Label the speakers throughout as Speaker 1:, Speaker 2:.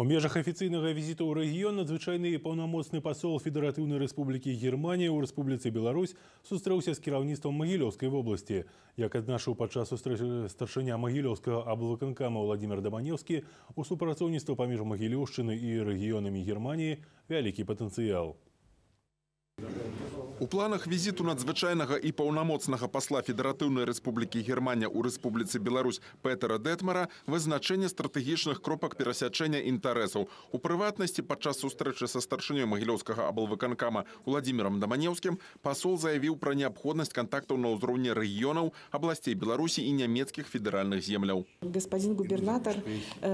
Speaker 1: У межах афіцыйнага візіту ў рэгіён надзвычайны паўнамоцны пасол федэратыўнай рэспублікі Геррманія ў рэспубліцы Беларусь сустрэўся з кіраўніцтвам магілёўскай вобласці. Як аднашыў падчас сустрэчы старшыня магілёўскага аблаканкама Владдзімир Даманеўскі, у супрацоўніцтва паміж магілёўшчыны і рэгіёнамі Геррманіі вялікі патэнцыял.
Speaker 2: У планах візіту надзвычайнага і паўнамоцнага пасла федэратыўнай рэспублікі Германія ў рэспубліцы Беларусь Пэтера Дэтмара вызначэнне стратэгічных кропак перасячэння інтарэсаў. У прыватнасці, падчас сустрэчы са старшынёй магілёўскага аблвыканкама Уладзімірам Даманеўскім пасол заявіў пра неабходнасць кантактаў на ўзроўні рэгіёнаў, абласцей Беларусі і нямецкіх федэральных земляў.
Speaker 3: Господин губернатор э, э,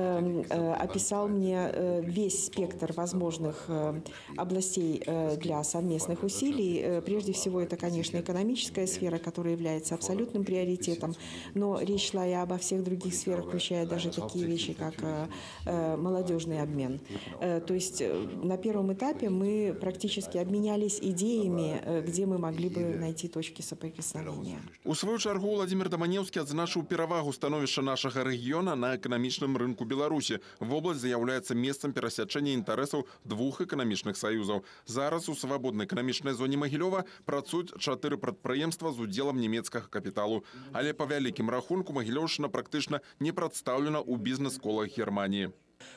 Speaker 3: описал мне весь спектр возможных э, областей э, для совместных усилий прежде всего это, конечно, экономическая сфера, которая является абсолютным приоритетом, но речь шла и обо всех других сферах, включая даже такие вещи, как э, э, молодежный обмен. Э, то есть на первом этапе мы практически обменялись идеями, где мы могли бы найти точки соприкосновения.
Speaker 2: У свою чаргу Владимир Даманеўскі адзначыў перавагу становішча нашего региона на рынке Беларуси в область заявляется местом пересечения интересов двух эканамічных союзов. Зараз у свабоднай эканамічнай зоне Магілёва Каралёва працуюць чатыры прадпрыемства з удзелам нямецкага капіталу. Але па вялікім рахунку Магілёўшчына практычна не прадстаўлена ў бізнес-колах Германіі.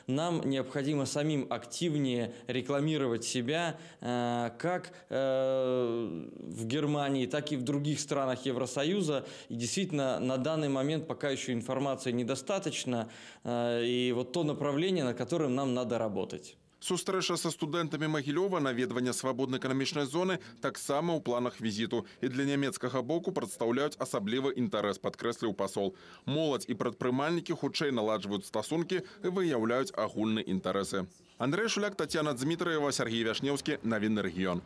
Speaker 4: Нам необходимо самим активнее рекламировать себя э, как э, в Германии, так и в других странах Евросоюза. И действительно, на данный момент пока еще информации недостаточно. Э, и вот то направление, на котором нам надо работать сустрэча са студэнтамі магілёва наведвання свободной эканамічнай
Speaker 2: зоны так само у планах визиту и для нямецкага боку представляют асаблівы интерес, падкрэсліў посол. Молодь и прадпрымальнікі хутчэй наладжваюць стасункі и выявляют агульны интересы. Андрей шуляк Татьяна Дмитриева Сергей Вяшнеўскі навіны регион.